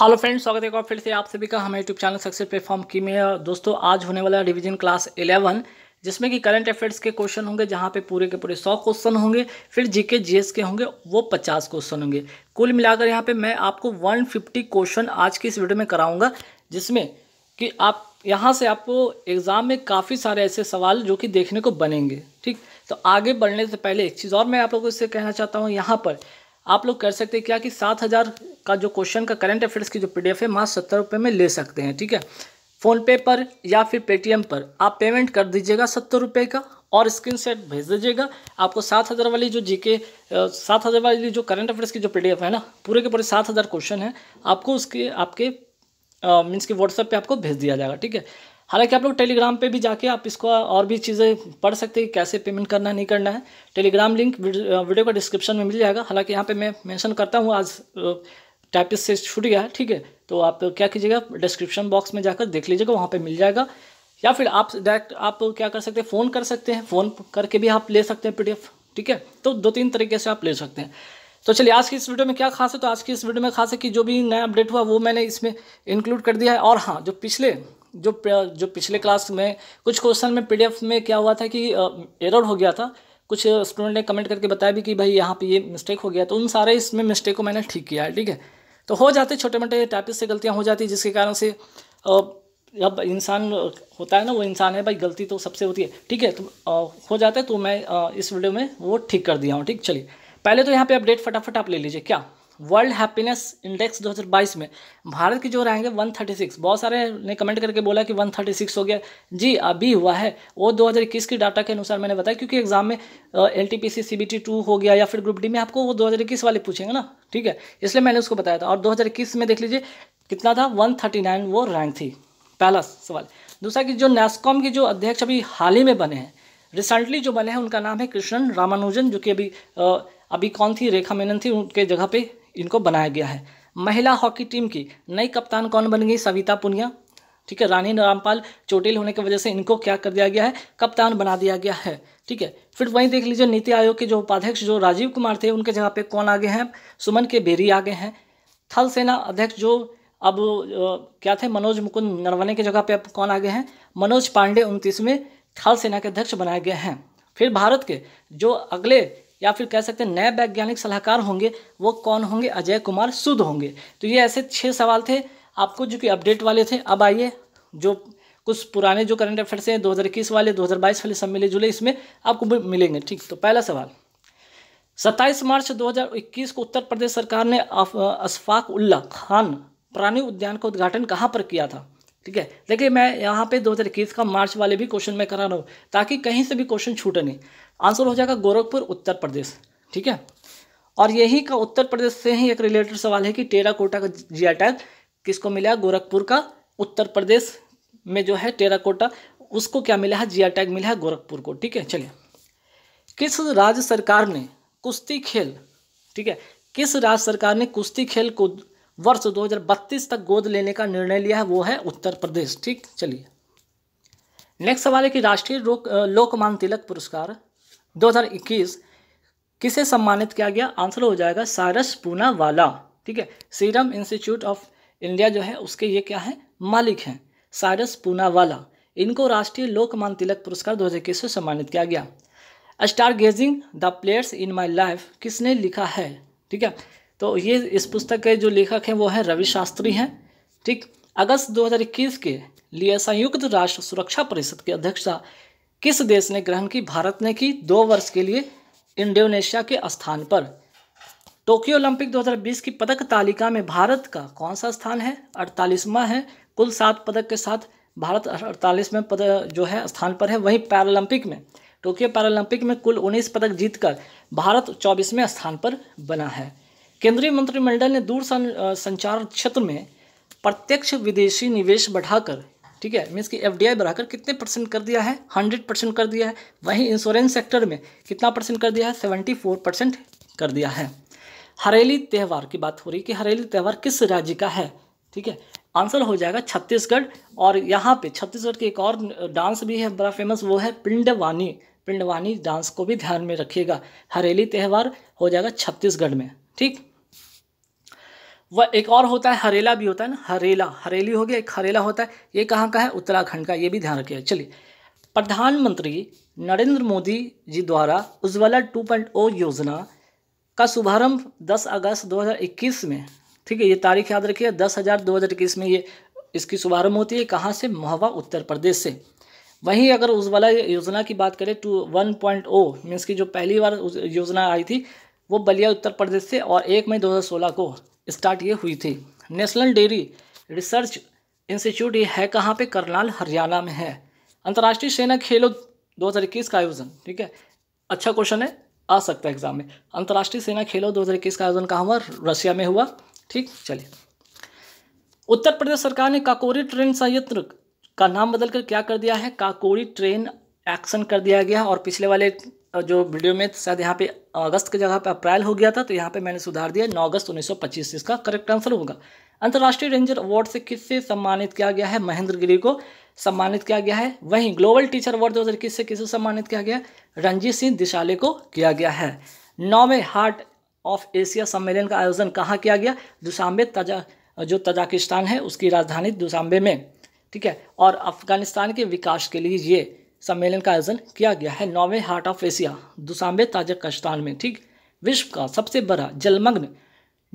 hello friends स्वागत है एक बार फिर से आप सभी का हमारे यूट्यूब चैनल सक्सेस प्लेटफॉर्म की में दोस्तों आज होने वाला डिवीजन क्लास 11 जिसमें कि करंट अफेयर्स के क्वेश्चन होंगे जहां पे पूरे के पूरे 100 क्वेश्चन होंगे फिर जीके जीएस के होंगे वो 50 क्वेश्चन होंगे कुल मिलाकर यहां पे मैं आपको 150 क्वेश्चन आज की इस वीडियो में कराऊँगा जिसमें कि आप यहाँ से आपको एग्ज़ाम में काफ़ी सारे ऐसे सवाल जो कि देखने को बनेंगे ठीक तो आगे बढ़ने से पहले एक चीज़ और मैं आप लोगों से कहना चाहता हूँ यहाँ पर आप लोग कर सकते हैं क्या कि सात हज़ार का जो क्वेश्चन का करंट अफेयर्स की जो पीडीएफ है मात्र सत्तर रुपये में ले सकते हैं ठीक है फ़ोनपे पर या फिर पेटीएम पर आप पेमेंट कर दीजिएगा सत्तर रुपये का और स्क्रीन सेट भेज दीजिएगा आपको सात हज़ार वाली जो जीके सात हज़ार वाली जो करंट अफेयर्स की जो पी है ना पूरे के पूरे सात हज़ार क्वेश्चन है आपको उसके आपके मीन्स के व्हाट्सएप पर आपको भेज दिया जाएगा ठीक है हालांकि आप लोग टेलीग्राम पे भी जाके आप इसको और भी चीज़ें पढ़ सकते हैं कैसे पेमेंट करना है नहीं करना है टेलीग्राम लिंक वीडियो का डिस्क्रिप्शन में मिल जाएगा हालांकि यहाँ पे मैं मेंशन करता हूँ आज टाइपिस से छूट गया है ठीक है तो आप क्या कीजिएगा डिस्क्रिप्शन बॉक्स में जाकर देख लीजिएगा वहाँ पर मिल जाएगा या फिर आप डायरेक्ट आप क्या कर सकते हैं फ़ोन कर सकते हैं फ़ोन करके भी आप ले सकते हैं पी ठीक है तो दो तीन तरीके से आप ले सकते हैं तो चलिए आज की इस वीडियो में क्या खास है तो आज की इस वीडियो में खास है कि जो भी नया अपडेट हुआ वो मैंने इसमें इंक्लूड कर दिया है और हाँ जो पिछले जो जो पिछले क्लास में कुछ क्वेश्चन में पीडीएफ में क्या हुआ था कि एरर हो गया था कुछ स्टूडेंट ने कमेंट करके बताया भी कि भाई यहाँ पे ये मिस्टेक हो गया तो उन सारे इसमें मिस्टेक को मैंने ठीक किया है ठीक है तो हो जाते छोटे मोटे टाइपिस से गलतियाँ हो जाती जिसके कारण से अब इंसान होता है ना वो इंसान है भाई गलती तो सबसे होती है ठीक है तो हो जाता है तो मैं इस वीडियो में वो ठीक कर दिया हूँ ठीक चलिए पहले तो यहाँ पर अपडेट फटाफट आप ले लीजिए क्या वर्ल्ड हैप्पीनेस इंडेक्स 2022 में भारत की जो रैंक है 136 बहुत सारे ने कमेंट करके बोला कि 136 हो गया जी अभी हुआ है वो 2021 की डाटा के अनुसार मैंने बताया क्योंकि एग्जाम में L T P C C B T two हो गया या फिर ग्रुप डी में आपको वो 2021 वाले पूछेंगे ना ठीक है इसलिए मैंने उसको बताया था और 2021 में देख लीजिए कितना था वन वो रैंक थी पहला सवाल दूसरा कि जो नेस्कॉम के जो अध्यक्ष अभी हाल ही में बने हैं रिसेंटली जो बने हैं उनका नाम है कृष्णन रामानुजन जो कि अभी अभी कौन थी रेखा मेनन थी उनके जगह पे इनको बनाया गया है महिला हॉकी टीम की नई कप्तान कौन बन गई सविता पुनिया ठीक है रानी रामपाल चोटिल होने की वजह से इनको क्या कर दिया गया है कप्तान बना दिया गया है ठीक है फिर वहीं देख लीजिए नीति आयोग के जो उपाध्यक्ष जो राजीव कुमार थे उनके जगह पे कौन आ गए हैं सुमन के बेरी आ गए हैं थल सेना अध्यक्ष जो अब क्या थे मनोज मुकुंद नरवने के जगह पे अब कौन आ गए हैं मनोज पांडे उनतीसवें थल सेना के अध्यक्ष बनाए गए हैं फिर भारत के जो अगले या फिर कह सकते हैं नए वैज्ञानिक सलाहकार होंगे वो कौन होंगे अजय कुमार सुद होंगे तो ये ऐसे छः सवाल थे आपको जो कि अपडेट वाले थे अब आइए जो कुछ पुराने जो करंट अफेयर्स हैं दो वाले दो वाले सब मिले जुले इसमें आपको मिलेंगे ठीक तो पहला सवाल सत्ताईस मार्च 2021 को उत्तर प्रदेश सरकार ने अशफाक उल्ला खान प्राणी उद्यान का उद्घाटन कहाँ पर किया था ठीक है देखिए मैं यहाँ पे 2021 का मार्च वाले भी क्वेश्चन मैं करा रहा हूँ ताकि कहीं से भी क्वेश्चन छूटे नहीं आंसर हो जाएगा गोरखपुर उत्तर प्रदेश ठीक है और यही का उत्तर प्रदेश से ही एक रिलेटेड सवाल है कि टेरा कोटा का जी टैग किसको मिला गोरखपुर का उत्तर प्रदेश में जो है टेरा कोटा उसको क्या मिला है जी टैग मिला है गोरखपुर को ठीक है चलिए किस राज्य सरकार ने कुश्ती खेल ठीक है किस राज्य सरकार ने कुश्ती खेल को वर्ष बत्तीस तक गोद लेने का निर्णय लिया है वो है उत्तर प्रदेश ठीक चलिए नेक्स्ट सवाल है कि राष्ट्रीय लोकमान तिलक पुरस्कार 2021 किसे सम्मानित किया गया आंसर हो जाएगा सारस पूनावाला ठीक है सीरम इंस्टीट्यूट ऑफ इंडिया जो है उसके ये क्या है मालिक हैं सारस पूनावाला इनको राष्ट्रीय लोकमान तिलक पुरस्कार इक्कीस से सम्मानित किया गया stargazing the players in my life किसने लिखा है ठीक है तो ये इस पुस्तक के जो लेखक हैं वो हैं रवि शास्त्री हैं ठीक अगस्त 2021 के लिए संयुक्त राष्ट्र सुरक्षा परिषद की अध्यक्षता किस देश ने ग्रहण की भारत ने की दो वर्ष के लिए इंडोनेशिया के स्थान पर टोक्यो ओलंपिक 2020 की पदक तालिका में भारत का कौन सा स्थान है अड़तालीसवां है कुल सात पदक के साथ भारत अड़तालीसवें पद जो है स्थान पर है वहीं पैरालंपिक में टोक्यो पैरालंपिक में कुल उन्नीस पदक जीतकर भारत चौबीसवें स्थान पर बना है केंद्रीय मंत्रिमंडल ने दूर संचार क्षेत्र में प्रत्यक्ष विदेशी निवेश बढ़ाकर ठीक है मीन्स कि एफ बढ़ाकर कितने परसेंट कर दिया है हंड्रेड परसेंट कर दिया है वहीं इंश्योरेंस सेक्टर में कितना परसेंट कर दिया है सेवेंटी फोर परसेंट कर दिया है हरेली त्यौहार की बात हो रही है कि हरेली त्यौहार किस राज्य का है ठीक है आंसर हो जाएगा छत्तीसगढ़ और यहाँ पे छत्तीसगढ़ के एक और डांस भी है बड़ा फेमस वो है पिंडवानी पिंडवानी डांस को भी ध्यान में रखिएगा हरेली त्यौहार हो जाएगा छत्तीसगढ़ में ठीक वह एक और होता है हरेला भी होता है ना हरेला हरेली हो गया एक हरेला होता है ये कहाँ का है उत्तराखंड का ये भी ध्यान रखिएगा चलिए प्रधानमंत्री नरेंद्र मोदी जी द्वारा उज्ज्वला 2.0 योजना का शुभारंभ 10 अगस्त 2021 में ठीक है ये तारीख याद रखिए दस हज़ार दो हज़ार इक्कीस में ये इसकी शुभारंभ होती है कहाँ से महवा उत्तर प्रदेश से वहीं अगर उज्ज्वला योजना की बात करें two one point O means की जो पहली बार योजना आई थी वो बलिया उत्तर प्रदेश से और एक मई 2016 को स्टार्ट ये हुई थी नेशनल डेयरी रिसर्च इंस्टीट्यूट ये है कहाँ पे करनाल हरियाणा में है अंतर्राष्ट्रीय सेना खेलो 2021 का आयोजन ठीक है अच्छा क्वेश्चन है आ सकता है एग्जाम में अंतर्राष्ट्रीय सेना खेलो 2021 का आयोजन कहाँ हुआ रशिया में हुआ ठीक चलिए उत्तर प्रदेश सरकार ने काकोरी ट्रेन संयंत्र का नाम बदलकर क्या कर दिया है काकोरी ट्रेन एक्शन कर दिया गया और पिछले वाले जो वीडियो में शायद यहाँ पे अगस्त के जगह पे अप्रैल हो गया था तो यहाँ पे मैंने सुधार दिया नौ अगस्त 1925 इसका करेक्ट आंसर होगा अंतर्राष्ट्रीय रेंजर अवार्ड से किससे सम्मानित किया गया है महेंद्र गिरी को सम्मानित किया गया है वहीं ग्लोबल टीचर अवार्ड दो से किससे सम्मानित किया गया रंजीत सिंह दिशाले को किया गया है नौवे हार्ट ऑफ एशिया सम्मेलन का आयोजन कहाँ किया गया दुशांबे तजा जो तजाकिस्तान है उसकी राजधानी दुशांबे में ठीक है और अफगानिस्तान के विकास के लिए ये सम्मेलन का आयोजन किया गया है नॉवे heart of Asia Dushanbe Tajikistan में ठीक विश्व का सबसे बड़ा जलमग्न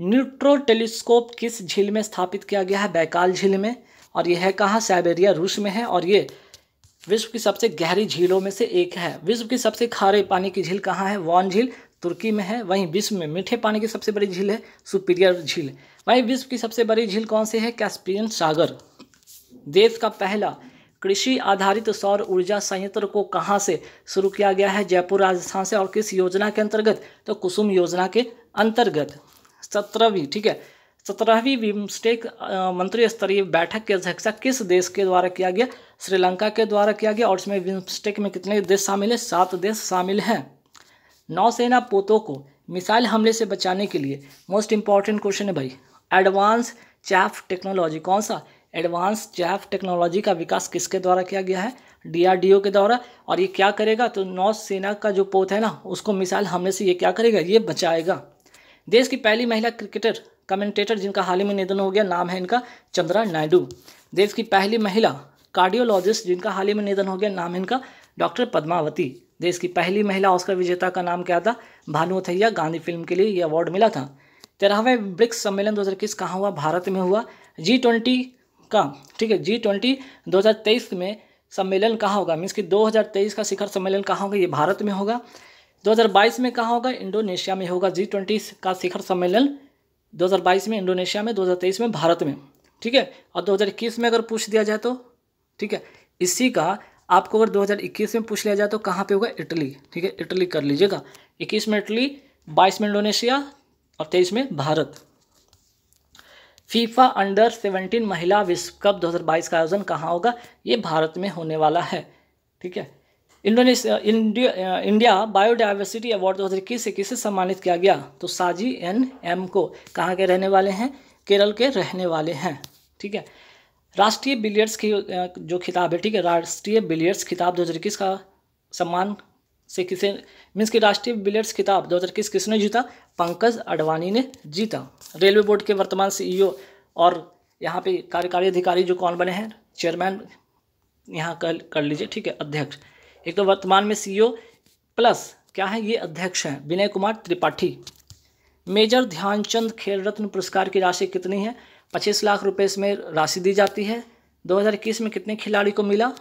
न्यूट्रो टेलीस्कोप किस झील में स्थापित किया गया है बैकाल झील में और यह है कहाँ साइबेरिया रूस में है और ये विश्व की सबसे गहरी झीलों में से एक है विश्व की सबसे खारे पानी की झील कहाँ है वॉन झील तुर्की में है वहीं विश्व में मीठे पानी की सबसे बड़ी झील है सुपीरियर झील वहीं विश्व की सबसे बड़ी झील कौन सी है कैस्पियन सागर देश का पहला कृषि आधारित सौर ऊर्जा संयंत्र को कहाँ से शुरू किया गया है जयपुर राजस्थान से और किस योजना के अंतर्गत तो कुसुम योजना के अंतर्गत सत्रहवीं ठीक है सत्रहवीं बिम्स्टेक मंत्री स्तरीय बैठक की अध्यक्षता किस देश के द्वारा किया गया श्रीलंका के द्वारा किया गया और इसमें बिम्स्टेक में कितने देश शामिल हैं सात देश शामिल हैं नौसेना पोतों को मिसाइल हमले से बचाने के लिए मोस्ट इंपॉर्टेंट क्वेश्चन है भाई एडवांस चैफ टेक्नोलॉजी कौन सा एडवांस जैफ टेक्नोलॉजी का विकास किसके द्वारा किया गया है डीआरडीओ के द्वारा और ये क्या करेगा तो नौसेना का जो पोत है ना उसको मिसाइल हमले से ये क्या करेगा ये बचाएगा देश की पहली महिला क्रिकेटर कमेंटेटर जिनका हाल ही में निधन हो गया नाम है इनका चंद्रा नायडू देश की पहली महिला कार्डियोलॉजिस्ट जिनका हाल ही में निधन हो गया नाम है इनका डॉक्टर पद्मावती देश की पहली महिला ऑस्कर विजेता का नाम क्या था भानुथैया गांधी फिल्म के लिए ये अवार्ड मिला था तेरहवें ब्रिक्स सम्मेलन दो हज़ार इक्कीस कहाँ हुआ भारत में हुआ जी ट्वेंटी का ठीक है जी ट्वेंटी दो हज़ार तेईस में सम्मेलन कहाँ होगा मीन्स कि 2023 का शिखर सम्मेलन कहाँ होगा ये भारत में होगा 2022 में कहाँ होगा इंडोनेशिया में होगा जी ट्वेंटी का शिखर सम्मेलन 2022 में इंडोनेशिया में 2023 में भारत में ठीक है और 2021 में अगर पूछ दिया जाए तो ठीक है इसी का आपको अगर 2021 में पूछ लिया जाए तो कहाँ पे होगा इटली ठीक है इटली कर लीजिएगा इक्कीस में इटली बाईस में इंडोनेशिया और तेईस में भारत फीफा अंडर 17 महिला विश्व कप 2022 का आयोजन कहाँ होगा ये भारत में होने वाला है ठीक है Indonesia India India biodiversity award दो हज़ार इक्कीस से किसे सम्मानित किया गया तो साजी एन एम को कहाँ के रहने वाले हैं केरल के रहने वाले हैं ठीक है राष्ट्रीय बिलियर्ड्स की जो खिताब है ठीक है राष्ट्रीय बिलियर्ड्स खिताब दो हज़ार इक्कीस का सम्मान से किसे मीन्स की राष्ट्रीय बिलियर्ड्स खिताब दो हज़ार इक्कीस किसने जीता पंकज अडवाणी ने जीता रेलवे बोर्ड के वर्तमान सीईओ और यहाँ पे कार्यकारी अधिकारी जो कौन बने हैं चेयरमैन यहाँ कर कर लीजिए ठीक है अध्यक्ष एक तो वर्तमान में सीईओ प्लस क्या है ये अध्यक्ष हैं विनय कुमार त्रिपाठी मेजर ध्यानचंद खेल रत्न पुरस्कार की राशि कितनी है पच्चीस लाख रुपये इसमें राशि दी जाती है दो में कितने खिलाड़ी को मिला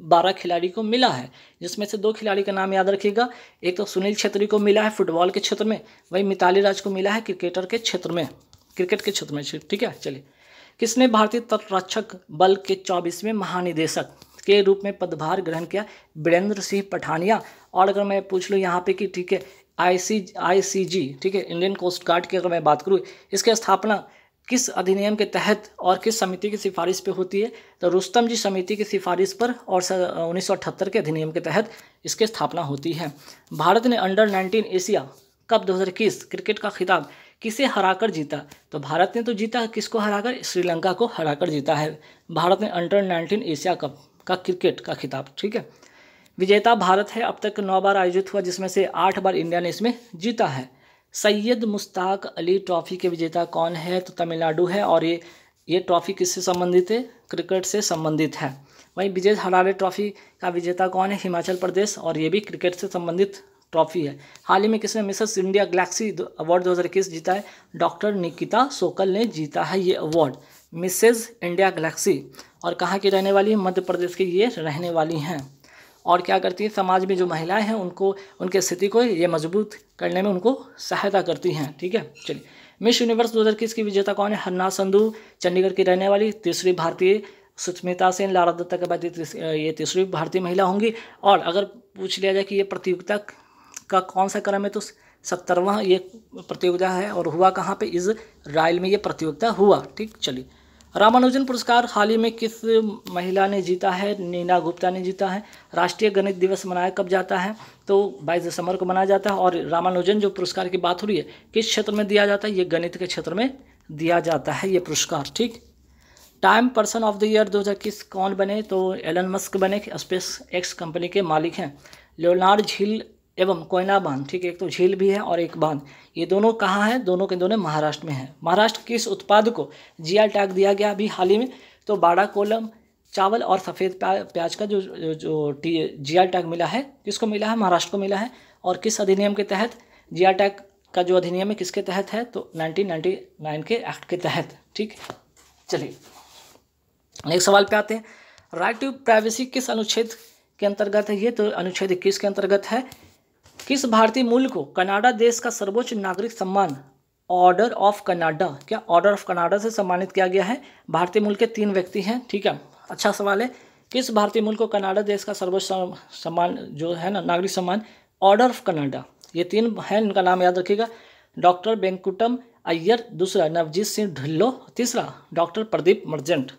बारह खिलाड़ी को मिला है जिसमें से दो खिलाड़ी का नाम याद रखिएगा एक तो सुनील छेत्री को मिला है फुटबॉल के क्षेत्र में वही मिताली राज को मिला है क्रिकेटर के क्षेत्र में क्रिकेट के क्षेत्र में ठीक है चलिए किसने भारतीय तटरक्षक बल के चौबीसवें महानिदेशक के रूप में पदभार ग्रहण किया वीरेंद्र सिंह पठानिया और अगर मैं पूछ लूँ यहाँ पे कि ठीक है आई सी आई सी जी ठीक है इंडियन कोस्ट गार्ड की अगर मैं बात करूँ इसकी स्थापना किस अधिनियम के तहत और किस समिति की सिफारिश पे होती है तो रुस्तम जी समिति की सिफारिश पर और उन्नीस के अधिनियम के तहत इसके स्थापना होती है भारत ने अंडर 19 एशिया कप 2021 क्रिकेट का खिताब किसे हराकर जीता तो भारत ने तो जीता किसको हराकर श्रीलंका को हराकर जीता है भारत ने अंडर 19 एशिया कप का क्रिकेट का खिताब ठीक है विजेता भारत है अब तक नौ बार आयोजित हुआ जिसमें से आठ बार इंडिया ने इसमें जीता है सैयद मुश्ताक अली ट्रॉफ़ी के विजेता कौन है तो तमिलनाडु है और ये ये ट्रॉफ़ी किससे संबंधित है क्रिकेट से संबंधित है वहीं विजय हरारे ट्रॉफ़ी का विजेता कौन है हिमाचल प्रदेश और ये भी क्रिकेट से संबंधित ट्रॉफी है हाल ही में किसने मिसेस इंडिया गैलेक्सी अवार्ड 2021 जीता है डॉक्टर निकिता सोकल ने जीता है ये अवार्ड मिसेज इंडिया गैलेक्सी और कहाँ की रहने वाली मध्य प्रदेश की ये रहने वाली हैं और क्या करती है समाज में जो महिलाएं हैं उनको उनके स्थिति को ये मजबूत करने में उनको सहायता करती हैं ठीक है चलिए मिस यूनिवर्स 2021 की विजेता कौन है हन्ना संधु चंडीगढ़ की रहने वाली तीसरी भारतीय सुष्मिता सेन लारा दत्ता के बाद ये तीसरी भारतीय महिला होंगी और अगर पूछ लिया जाए कि ये प्रतियोगिता का कौन सा क्रम है तो सत्तरवा ये प्रतियोगिता है और हुआ कहाँ पे राइल में ये प्रतियोगिता हुआ ठीक चलिए रामानुजन पुरस्कार हाल ही में किस महिला ने जीता है नीना गुप्ता ने जीता है राष्ट्रीय गणित दिवस मनाया कब जाता है तो 22 दिसंबर को मनाया जाता है और रामानुजन जो पुरस्कार की बात हो रही है किस क्षेत्र में दिया जाता है ये गणित के क्षेत्र में दिया जाता है ये पुरस्कार ठीक time person of the year दो कौन बने तो एलन मस्क बने स्पेस एक्स कंपनी के मालिक हैं लियोनार्ड झील एवं कोयना बांध ठीक है एक तो झील भी है और एक बांध ये दोनों कहाँ हैं दोनों के दोनों महाराष्ट्र में है महाराष्ट्र किस उत्पाद को जी टैग दिया गया अभी हाल ही में तो बाड़ा कोलम चावल और सफ़ेद प्याज का जो जो टी जी टैग मिला है किसको मिला है महाराष्ट्र को मिला है और किस अधिनियम के तहत जी टैग का जो अधिनियम है किसके तहत है तो नाइनटीन के एक्ट के तहत ठीक चलिए नेक्स्ट सवाल पे आते हैं राइट टू प्राइवेसी किस अनुच्छेद के अंतर्गत है ये तो अनुच्छेद इक्कीस के अंतर्गत है किस भारतीय मूल को कनाडा देश का सर्वोच्च नागरिक सम्मान ऑर्डर ऑफ कनाडा क्या ऑर्डर ऑफ कनाडा से सम्मानित किया गया है भारतीय मूल के तीन व्यक्ति हैं ठीक है अच्छा सवाल है किस भारतीय मूल को कनाडा देश का सर्वोच्च सम्मान जो है ना नागरिक सम्मान ऑर्डर ऑफ कनाडा ये तीन हैं इनका नाम याद रखिएगा डॉक्टर वेंकुटम अय्यर दूसरा नवजीत सिंह ढिल्लो तीसरा डॉक्टर प्रदीप मर्जेंट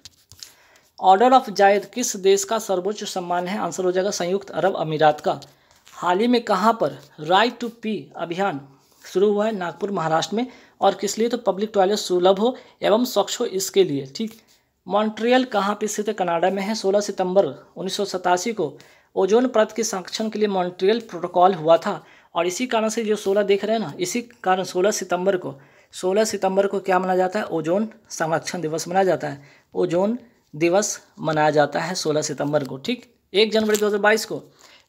ऑर्डर ऑफ जायद किस देश का सर्वोच्च सम्मान है आंसर हो जाएगा संयुक्त अरब अमीरात का हाल ही में कहाँ पर राइट टू पी अभियान शुरू हुआ है नागपुर महाराष्ट्र में और किस लिए तो पब्लिक टॉयलेट सुलभ हो एवं स्वच्छ हो इसके लिए ठीक मॉन्ट्रियल कहाँ पर स्थित है कनाडा में है सोलह सितंबर उन्नीस को ओजोन परत के संरक्षण के लिए मॉन्ट्रियल प्रोटोकॉल हुआ था और इसी कारण से जो सोलह देख रहे हैं ना इसी कारण सोलह सितंबर को सोलह सितंबर को क्या मनाया जाता है ओजोन संरक्षण दिवस मनाया जाता है ओजोन दिवस मनाया जाता है सोलह सितंबर को ठीक एक जनवरी बाईस को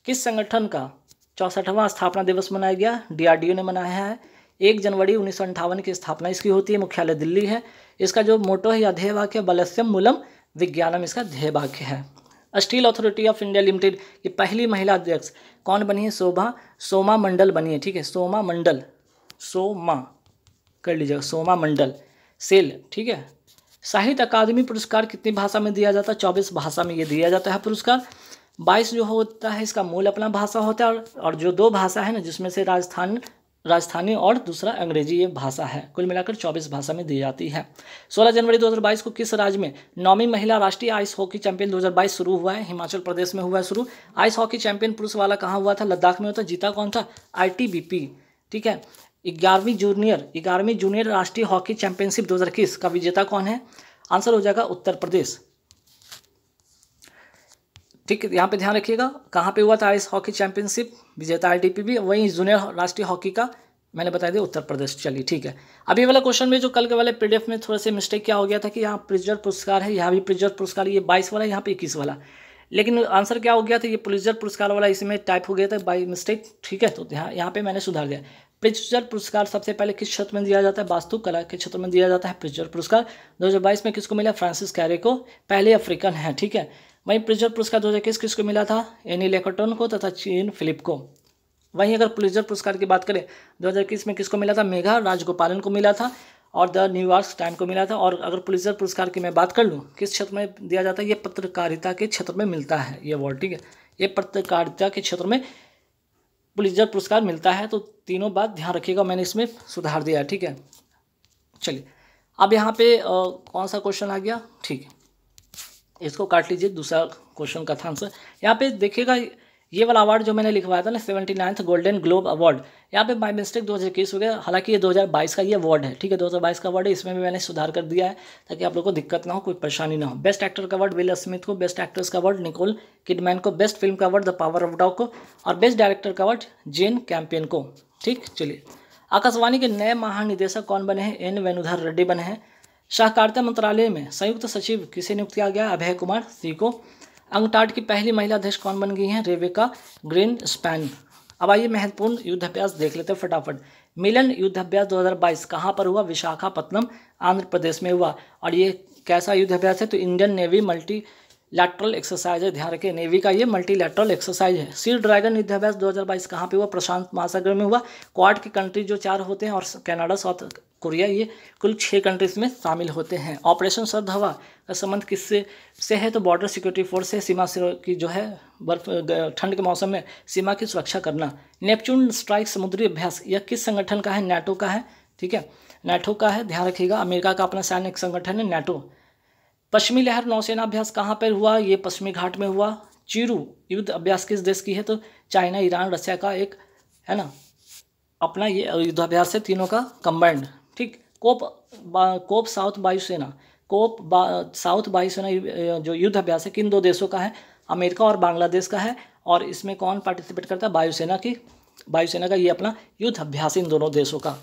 किस संगठन का चौसठवां स्थापना दिवस मनाया गया डीआरडीओ ने मनाया है एक जनवरी उन्नीस की स्थापना इसकी होती है मुख्यालय दिल्ली है इसका जो मोटो है या ध्येय वाक्य बलस्यम मूलम विज्ञानम इसका ध्येय वाक्य है steel authority of India limited की पहली महिला अध्यक्ष कौन बनी है शोभा सोमा मंडल बनी है ठीक है सोमा मंडल सोमा कर लीजिएगा सोमा मंडल सेल ठीक है साहित्य अकादमी पुरस्कार कितनी भाषा में दिया जाता है चौबीस भाषा में ये दिया जाता है पुरस्कार बाईस जो होता है इसका मूल अपना भाषा होता है और, और जो दो भाषा है ना जिसमें से राजस्थान राजस्थानी और दूसरा अंग्रेजी ये भाषा है कुल मिलाकर 24 भाषा में दी जाती है 16 जनवरी 2022 को किस राज्य में नौवीं महिला राष्ट्रीय आइस हॉकी चैंपियन 2022 शुरू हुआ है हिमाचल प्रदेश में हुआ है शुरू आइस हॉकी चैंपियन पुरुष वाला कहाँ हुआ था लद्दाख में हुआ था जीता कौन था आई ठीक है ग्यारहवीं जूनियर ग्यारहवीं जूनियर राष्ट्रीय हॉकी चैंपियनशिप दो का विजेता कौन है आंसर हो जाएगा उत्तर प्रदेश ठीक है यहाँ पे ध्यान रखिएगा कहाँ पे हुआ था आइस हॉकी चैंपियनशिप विजेता आई भी वहीं जूनियर राष्ट्रीय हॉकी का मैंने बता दिया उत्तर प्रदेश चलिए ठीक है अभी वाला क्वेश्चन में जो कल के वाले पीडीएफ में थोड़ा से मिस्टेक क्या हो गया था कि यहाँ प्रिजर पुरस्कार है यहाँ भी प्रिजर पुरस्कार ये बाईस वाला यहाँ पे इक्कीस वाला लेकिन आंसर क्या हो गया था ये प्रिजर पुरस्कार वाला इसमें टाइप हो गया था बाई मिस्टेक ठीक है तो यहाँ यहाँ पे मैंने सुधार दिया प्रिजर पुरस्कार सबसे पहले किस क्षेत्र में दिया जाता है वास्तुकला के क्षेत्र में दिया जाता है प्रिजर पुरस्कार 2022 में किसको मिला फ्रांसिस कैरे को पहले अफ्रीकन है ठीक है वहीं प्रिजर पुरस्कार दो हज़ार किसको मिला था एनी लेकटन को तथा चीन फिलिप को वहीं अगर प्रिजर पुरस्कार की बात करें दो हज़ार में किसको मिला था मेघा राजगोपालन को मिला था और द न्यूयॉर्क टाइम को मिला था और अगर पुलिसर पुरस्कार की मैं बात कर लूँ किस क्षेत्र में दिया जाता है ये पत्रकारिता के क्षेत्र में मिलता है ये अवॉर्ड ठीक है ये पत्रकारिता के क्षेत्र में पुलिसर पुरस्कार मिलता है तो तीनों बात ध्यान रखिएगा मैंने इसमें सुधार दिया ठीक है चलिए अब यहाँ पे आ, कौन सा क्वेश्चन आ गया ठीक है इसको काट लीजिए दूसरा क्वेश्चन का था आंसर यहाँ पे देखिएगा ये वाला अवार्ड जो मैंने लिखवाया था ना seventy ninth golden globe award यहाँ पे बाई मिस्टेक दो हज़ार इक्कीस हो गया हालांकि ये दो हज़ार बाईस का ये अवार्ड है ठीक है दो हज़ार बाईस का अवार्ड है इसमें भी मैंने सुधार कर दिया है ताकि आप लोग को दिक्कत ना हो कोई परेशानी ना हो बेस्ट एक्टर का अवार्ड विल स्मिथ को बेस्ट एक्ट्रेस का अवार्ड निकोल किडमैन को बेस्ट फिल्म का award the power of dog को और बेस्ट डायरेक्टर का अवार्ड जेन कैंपियन को ठीक चलिए आकाशवाणी के नए महानिदेशक कौन बने हैं एन वेणुधर रेड्डी बने हैं सहकारिता मंत्रालय में संयुक्त सचिव किसे नियुक्त किया गया अभय कुमार सिंह को अंगटाट की पहली महिला अध्यक्ष कौन बन गई हैं रेवेका ग्रीन स्पैन अब आइए महत्वपूर्ण युद्धाभ्यास देख लेते हैं फटाफट मिलन युद्धाभ्यास 2022 कहाँ पर हुआ विशाखापत्तनम आंध्र प्रदेश में हुआ और ये कैसा युद्धाभ्यास है तो Indian navy multilateral exercise है ध्यान रखिए नेवी का ये मल्टी लैटरल एक्सरसाइज है सी ड्रैगन युद्धाभ्यास 2022 कहाँ पे हुआ प्रशांत महासागर में हुआ क्वाड की कंट्री जो चार होते हैं और कनाडा साउथ कोरिया ये कुल छः कंट्रीज में शामिल होते हैं ऑपरेशन सर्द हवा का संबंध किससे से है तो बॉर्डर सिक्योरिटी फोर्स है सीमा से की जो है बर्फ ठंड के मौसम में सीमा की सुरक्षा करना नेपच्यून स्ट्राइक समुद्री अभ्यास यह किस संगठन का है नेटो का है ठीक है नेटो का है ध्यान रखिएगा अमेरिका का अपना सैनिक संगठन है नेटो पश्चिमी लहर नौसेना अभ्यास कहाँ पर हुआ ये पश्चिमी घाट में हुआ चीरू युद्ध अभ्यास किस देश की है तो चाइना ईरान रशिया का एक है ना अपना ये युद्धाभ्यास है तीनों का कंबाइंड ठीक कोप कोप साउथ वायुसेना कोप साउथ वायुसेना जो युद्ध अभ्यास है किन दो देशों का है अमेरिका और बांग्लादेश का है और इसमें कौन पार्टिसिपेट करता है वायुसेना की वायुसेना का ये अपना युद्ध अभ्यास इन दोनों देशों का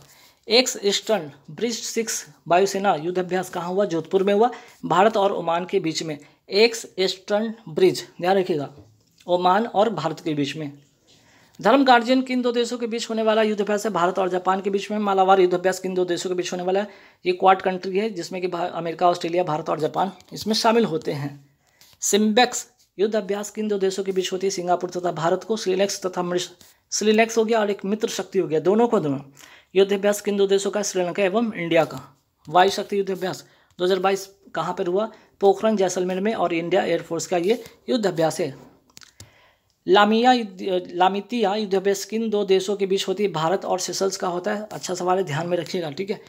एक्स ईस्टर्न ब्रिज सिक्स वायुसेना युद्धाभ्यास कहाँ हुआ जोधपुर में हुआ भारत और ओमान के बीच में एक्स ईस्टर्न ब्रिज ध्यान रखिएगा ओमान और भारत के बीच में धर्म गार्जियन किन दो देशों के बीच होने वाला युद्धाभ्यास है भारत और जापान के बीच में मालावार युद्धाभ्यास किन दो देशों के बीच होने वाला है ये क्वाड कंट्री है जिसमें कि अमेरिका ऑस्ट्रेलिया भारत और जापान इसमें शामिल होते हैं सिम्बेक्स युद्ध अभ्यास किन दो देशों के बीच होती है सिंगापुर तथा भारत को श्रीलेक्स तथा श्रीलेक्स हो गया और एक मित्र शक्ति हो गया दोनों को दोनों युद्धाभ्यास किन दो देशों का श्रीलंका एवं इंडिया का वायु शक्ति युद्धाभ्यास 2022 कहाँ पर हुआ पोखरण जैसलमेर में और इंडिया एयरफोर्स का ये युद्धाभ्यास है लामिया लामितिया युद्धाभ्यास किन दो देशों के बीच होती है भारत और सेशल्स का होता है अच्छा सवाल है ध्यान में रखिएगा ठीक है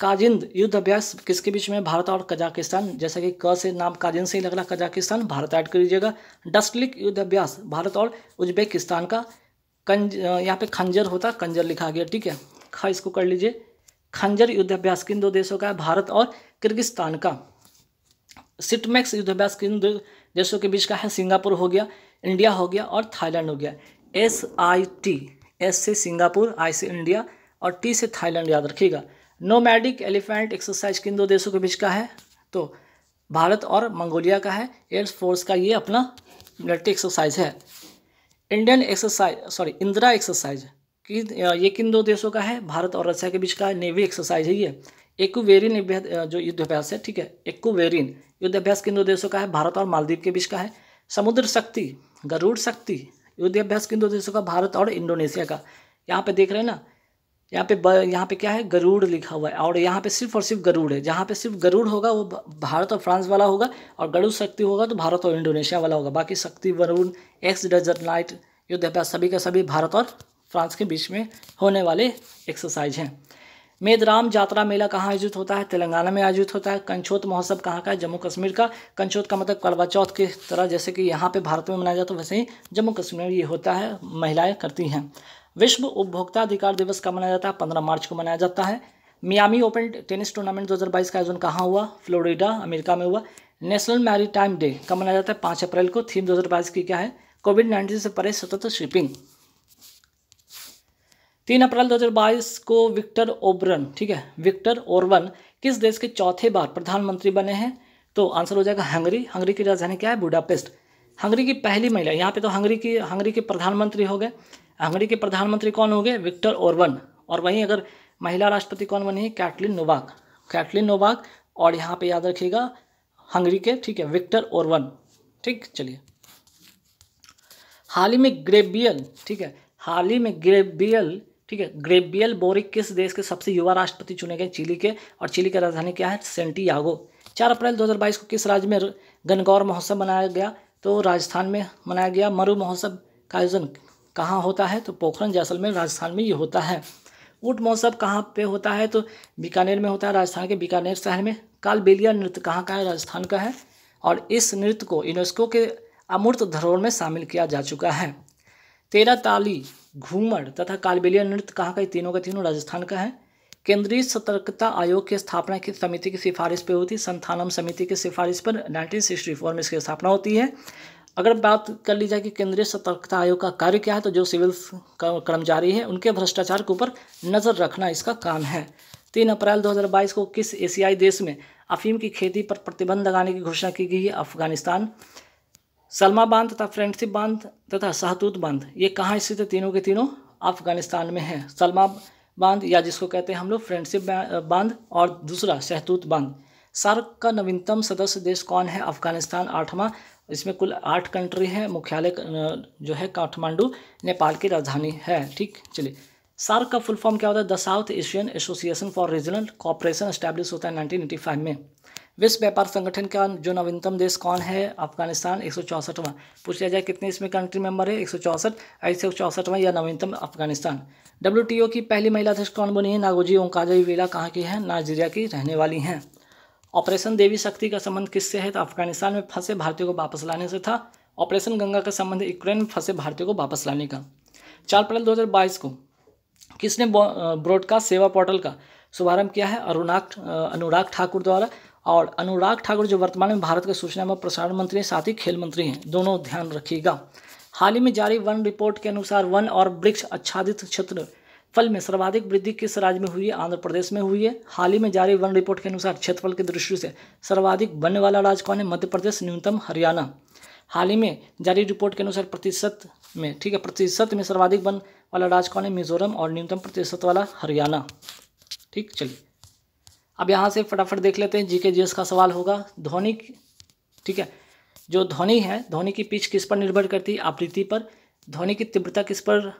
काजिंद युद्ध अभ्यास किसके बीच में भारत और कजाकिस्तान जैसा कि क से नाम काजिंद से ही लग रहा कजाकिस्तान भारत ऐड कर लीजिएगा डस्टलिक युद्ध अभ्यास भारत और उज्बेकिस्तान का कंज यहाँ पे खंजर होता है कंजर लिखा गया ठीक है खा इसको कर लीजिए खंजर युद्धाभ्यास किन दो देशों का है भारत और किर्गिस्तान का सिटमैक्स युद्धाभ्यास किन दो देशों के बीच का है सिंगापुर हो गया इंडिया हो गया और थाईलैंड हो गया एस आई टी एस से सिंगापुर आई से इंडिया और टी से थाईलैंड याद रखिएगा नोमैडिक एलिफेंट एक्सरसाइज किन दो देशों के बीच का है तो भारत और मंगोलिया का है एयर फोर्स का ये अपना मिलिट्री एक्सरसाइज है Indian exercise sorry Indira exercise कि ये किन दो देशों का है भारत और रशिया के बीच का नेवी एक्सरसाइज है ये एक्वेरिन जो युद्धाभ्यास है ठीक है एक्वेरिन युद्धाभ्यास किन दो देशों का है भारत और मालदीव के बीच का है समुद्र शक्ति गरुड़ शक्ति युद्धाभ्यास किन दो देशों का भारत और इंडोनेशिया का यहाँ पे देख रहे हैं ना यहाँ पे यहाँ पे क्या है गरुड़ लिखा हुआ है और यहाँ पे सिर्फ और सिर्फ गरुड़ है जहाँ पे सिर्फ गरुड़ होगा वो भारत और फ्रांस वाला होगा और गरुड़ शक्ति होगा तो भारत और इंडोनेशिया वाला होगा बाकी शक्ति वरुण एक्स डेजर्ट नाइट युद्धाभ्यास सभी का सभी भारत और फ्रांस के बीच में होने वाले एक्सरसाइज हैं मेदराम जात्रा मेला कहाँ आयोजित होता है तेलंगाना में आयोजित होता है कंचोत महोत्सव कहाँ का है जम्मू कश्मीर का कंचोत का मतलब करवा चौथ की तरह जैसे कि यहाँ पे भारत में मनाया जाता है वैसे ही जम्मू कश्मीर में ये होता है महिलाएं करती हैं विश्व उपभोक्ता अधिकार दिवस का मनाया जाता है पंद्रह मार्च को मनाया जाता है मियामी ओपन टेनिस टूर्नामेंट दो का आयोजन कहाँ हुआ फ्लोरिडा अमेरिका में हुआ नेशनल मैरीटाइम डे का मनाया जाता है पाँच अप्रैल को थीम दो की क्या है कोविड नाइन्टीन से परे सतत शिपिंग तीन अप्रैल 2022 को विक्टर ओबरन ठीक है विक्टर ओरवन किस देश के चौथे बार प्रधानमंत्री बने हैं तो आंसर हो जाएगा हंगरी हंगरी की राजधानी क्या है बुडापेस्ट हंगरी की पहली महिला यहाँ पे तो हंगरी की हंगरी के प्रधानमंत्री हो गए हंगरी के प्रधानमंत्री कौन हो गए विक्टर ओरवन और वहीं अगर महिला राष्ट्रपति कौन बनी है कैटलिन नोवाक कैटलिन नोवाक और यहाँ पर याद रखिएगा हंगरी के ठीक है विक्टर ओरवन ठीक चलिए हाल ही में ग्रेबियल ठीक है हाल ही में ग्रेबियल ठीक है ग्रेबियल बोरिक किस देश के सबसे युवा राष्ट्रपति चुने गए चिली के और चिली की राजधानी क्या है सेंटियागो चार अप्रैल 2022 को किस राज्य में गनगौर महोत्सव मनाया गया तो राजस्थान में मनाया गया मरु महोत्सव का आयोजन कहाँ होता है तो पोखरण जैसलमेर राजस्थान में ये होता है ऊट महोत्सव कहाँ पे होता है तो बीकानेर में होता है राजस्थान के बीकानेर शहर में कालबेलिया नृत्य कहाँ का है राजस्थान का है और इस नृत्य को यूनेस्को के अमूर्त धरोहर में शामिल किया जा चुका है तेरह ताली घूमर तथा कालबेलिया नृत्य कहाँ का तीनों का तीनों राजस्थान का है केंद्रीय सतर्कता आयोग की स्थापना की समिति की सिफारिश पर हुई थी संथानम समिति की सिफारिश पर 1964 में इसकी स्थापना होती है अगर बात कर ली जाए कि केंद्रीय सतर्कता आयोग का कार्य क्या है तो जो सिविल कर्मचारी है उनके भ्रष्टाचार के ऊपर नज़र रखना इसका काम है तीन अप्रैल 2022 को किस एशियाई देश में अफीम की खेती पर प्रतिबंध लगाने की घोषणा की गई है अफगानिस्तान सलमा बांध तथा फ्रेंडशिप बांध तथा सहतूत बांध ये कहाँ स्थित है तीनों के तीनों अफगानिस्तान में है सलमा बांध या जिसको कहते हैं हम लोग फ्रेंडशिप बांध और दूसरा शहतूत बांध सार्क का नवीनतम सदस्य देश कौन है अफगानिस्तान आठवां इसमें कुल आठ कंट्री है मुख्यालय जो है काठमांडू नेपाल की राजधानी है ठीक चलिए सार्क का फुल फॉर्म क्या होता है the south Asian association for regional cooperation establish होता है नाइनटीन में विश्व व्यापार संगठन का जो नवीनतम देश कौन है अफगानिस्तान एक सौ पूछ लिया जाए कितने इसमें कंट्री मेंबर है एक सौ चौंसठ ऐसे चौंसठवां या नवीनतम अफगानिस्तान डब्ल्यू की पहली महिला अध्यक्ष कौन बनी है नागोजी ओंकाजी वेला कहाँ की है नाइजीरिया की रहने वाली हैं ऑपरेशन देवी शक्ति का संबंध किससे है तो अफगानिस्तान में फंसे भारतीयों को वापस लाने से था ऑपरेशन गंगा का संबंध यूक्रेन में फंसे भारतीयों को वापस लाने का चार अप्रैल 2022 को किसने ब्रॉडकास्ट सेवा पोर्टल का शुभारंभ किया है अरुणाग अनुराग ठाकुर द्वारा और अनुराग ठाकुर जो वर्तमान में भारत के सूचना एवं प्रसारण मंत्री हैं साथ ही खेल मंत्री हैं दोनों ध्यान रखिएगा हाल ही में जारी वन रिपोर्ट के अनुसार वन और वृक्ष आच्छादित क्षेत्र फल में सर्वाधिक वृद्धि किस राज्य में हुई है आंध्र प्रदेश में हुई है हाल ही में जारी वन रिपोर्ट के अनुसार क्षेत्रफल की दृष्टि से सर्वाधिक बनने वाला राज्य कौन है मध्य प्रदेश न्यूनतम हरियाणा हाल ही में जारी रिपोर्ट के अनुसार प्रतिशत में ठीक है प्रतिशत में सर्वाधिक बन वाला राज्य कौन है मिजोरम और न्यूनतम प्रतिशत वाला हरियाणा ठीक चलिए अब यहाँ से फटाफट देख लेते हैं जीके जीएस का सवाल होगा ध्वनि ठीक है जो ध्वनि है ध्वनि की पिच किस पर निर्भर करती है आवृत्ति पर ध्वनि की तीव्रता किस पर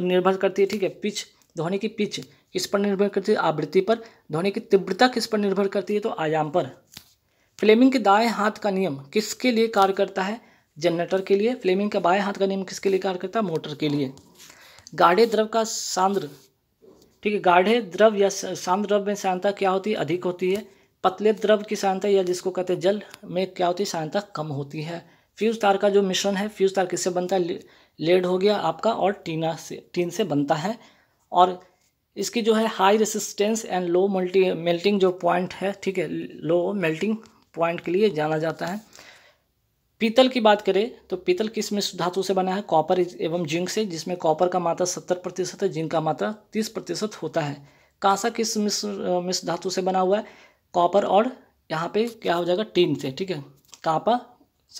निर्भर करती है ठीक है पिच ध्वनि की पिच किस पर निर्भर करती है आवृत्ति पर ध्वनि की तीव्रता किस पर निर्भर करती है तो आयाम पर फ्लेमिंग के दाएं हाथ का नियम किसके लिए कार्य करता है जनरेटर के लिए फ्लेमिंग का बाएं हाथ का नियम किसके लिए कार्य करता है मोटर के लिए गाढ़े द्रव का सांद्र ठीक है गाढ़े द्रव या शांत द्रव में सहायता क्या होती है अधिक होती है पतले द्रव की सहायता या जिसको कहते हैं जल में क्या होती है सहायता कम होती है फ्यूज तार का जो मिश्रण है फ्यूज तार किससे बनता है लेड हो गया आपका और टीना से टीन से बनता है और इसकी जो है high resistance and low multi melting जो पॉइंट है ठीक है लो मेल्टिंग पॉइंट के लिए जाना जाता है पीतल की बात करें तो पीतल किस में धातु से बना है कॉपर एवं जिंक से जिसमें कॉपर का मात्रा सत्तर प्रतिशत है जिंक का मात्रा तीस प्रतिशत होता है कांसा किस मिश्र मिश्र धातु से बना हुआ है कॉपर और यहाँ पे क्या हो जाएगा टीन से ठीक है कांपा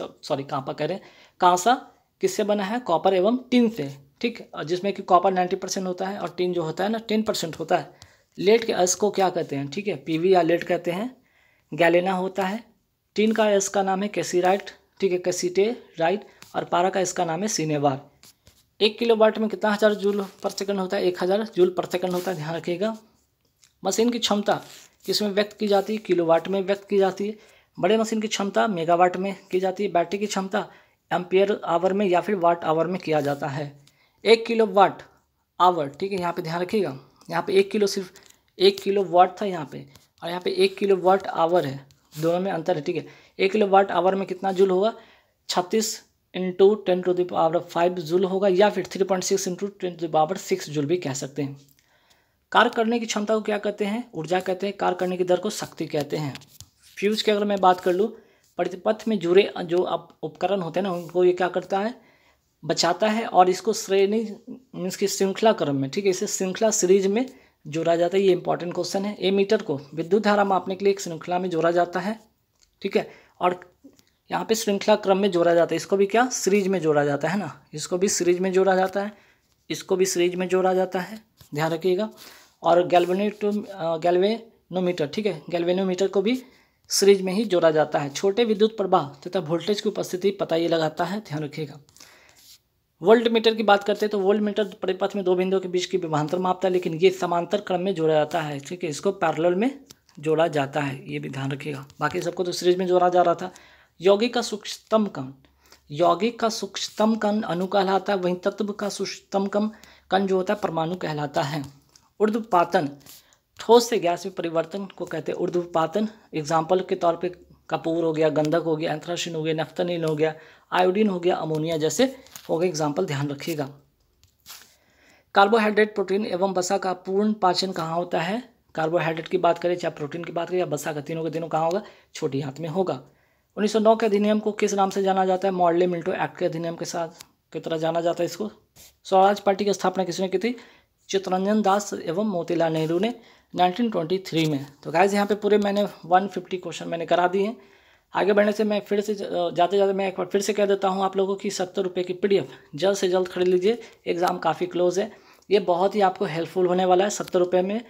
सॉरी कांपा कह रहे हैं कांसा किससे बना है कॉपर एवं टीन से ठीक और जिसमें कि कॉपर नाइन्टी परसेंट होता है और टीन जो होता है ना टेन परसेंट होता है लेट के अस को क्या कहते हैं ठीक है पीवी या लेट कहते हैं गैलेना होता है टीन का एस का नाम है कैसीराइट ठीक है कैसीटे राइट और पारा का इसका नाम है सीनेवार एक किलो वाट में कितना हज़ार जूल पर सेकंड होता है एक हज़ार जूल पर सेकंड होता है ध्यान रखिएगा मशीन की क्षमता किसमें व्यक्त की जाती है किलो वाट में व्यक्त की जाती है बड़े मशीन की क्षमता मेगावाट में की जाती है बैटरी की क्षमता एम्पियर आवर में या फिर वाट आवर में किया जाता है एक किलो वाट आवर ठीक है यहाँ पर ध्यान रखिएगा यहाँ पर एक किलो सिर्फ एक किलो वाट था यहाँ पर और यहाँ पर एक किलो वाट आवर है दोनों में अंतर है ठीक है एक किलो वाट आवर में कितना जूल होगा छत्तीस into ten to the power five joule होगा या फिर three point six into ten to the power six joule भी कह सकते हैं कार्य करने की क्षमता को क्या कहते हैं ऊर्जा कहते हैं कार्य करने की दर को शक्ति कहते हैं फ्यूज की अगर मैं बात कर लूँ प्रतिपथ में जुड़े जो उपकरण होते हैं ना उनको ये क्या करता है बचाता है और इसको श्रेणी मीन्स की श्रृंखला क्रम में ठीक है इसे श्रृंखला सीरीज में जोड़ा जाता है ये इंपॉर्टेंट क्वेश्चन है ए मीटर को विद्युत धारा मापने के लिए एक श्रृंखला में जोड़ा जाता है ठीक है और यहाँ पे श्रृंखला क्रम में जोड़ा जाता है इसको भी क्या सीरीज में जोड़ा जाता है ना इसको भी सीरीज में जोड़ा जाता है इसको भी सीरीज में जोड़ा जाता है ध्यान रखिएगा और गैल्वेनेटो गैल्वेनोमीटर ठीक है गैल्वेनोमीटर को भी सीरीज में ही जोड़ा जाता है छोटे विद्युत प्रवाह तथा वोल्टेज की उपस्थिति पता ये लगाता है ध्यान रखिएगा वोल्ट मीटर की बात करते हैं तो वोल्ट मीटर परिपथ में दो बिंदुओं के बीच की विभांतर मापता है लेकिन ये समांतर क्रम में जोड़ा जाता है ठीक है इसको पैरेलल में जोड़ा जाता है ये भी ध्यान रखिएगा बाकी सबको तो सीरीज में जोड़ा जा रहा था यौगिक का सूक्ष्मतम कण यौगिक का सूक्ष्मतम कण अनु कहलाता है वहीं तत्व का सूक्ष्मतम कम कण जो होता है परमाणु कहलाता है उर्ध्वपातन ठोस से गैस में परिवर्तन को कहते हैं उर्ध्वपातन एग्जाम्पल के तौर पर कपूर हो गया गंधक हो गया एंथ्राशिन हो गया नफ्तनिन हो गया आयोडीन हो गया अमोनिया जैसे हो गए एग्जाम्पल ध्यान रखिएगा कार्बोहाइड्रेट प्रोटीन एवं वसा का पूर्ण पाचन कहाँ होता है कार्बोहाइड्रेट की बात करें चाहे प्रोटीन की बात करें या बसा का तीनों के तीनों कहाँ होगा छोटी हाथ में होगा 1909 के अधिनियम को किस नाम से जाना जाता है मॉडले मिल्टो एक्ट के अधिनियम के साथ की तरह जाना जाता है इसको स्वराज पार्टी की स्थापना किसने की थी चित्रंजन दास एवं मोतीलाल नेहरू ने 1923 में तो गाइज यहाँ पे पूरे मैंने 150 क्वेश्चन मैंने करा दिए हैं आगे बढ़ने से मैं फिर से जाते जाते मैं एक बार फिर से कह देता हूँ आप लोगों की सत्तर रुपये की पी जल्द से जल्द खरीद लीजिए एग्ज़ाम काफ़ी क्लोज है ये बहुत ही आपको हेल्पफुल होने वाला है सत्तर रुपये में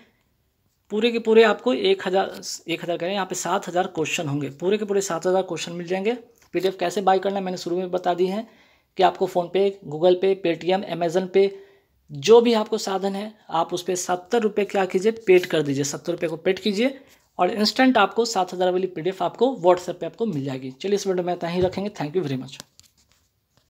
पूरे के पूरे आपको एक हज़ार एक हज़ार करें यहाँ पे सात हज़ार क्वेश्चन होंगे पूरे के पूरे सात हज़ार क्वेश्चन मिल जाएंगे पीडीएफ कैसे बाई करना है मैंने शुरू में बता दी है कि आपको PhonePe Google pay Paytm Amazon pay जो भी आपको साधन है आप उस पर सत्तर रुपये क्या कीजिए पेड कर दीजिए सत्तर रुपये को पेड कीजिए और इंस्टेंट आपको सात हज़ार वाली पी आपको व्हाट्सएप पर आपको मिल जाएगी चलिए इस वीडियो में इतना ही रखेंगे थैंक यू वेरी मच